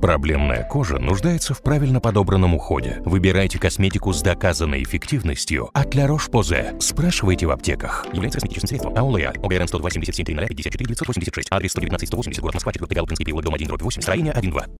Проблемная кожа нуждается в правильно подобранном уходе. Выбирайте косметику с доказанной эффективностью от La Roche-Posay. Спрашивайте в аптеках. Является косметическим средством Аулая ОГРН 127 730 Адрес 119 180 город Москва, 4 Галпинский переулок, дом 1, дробь 8, строение 1-2.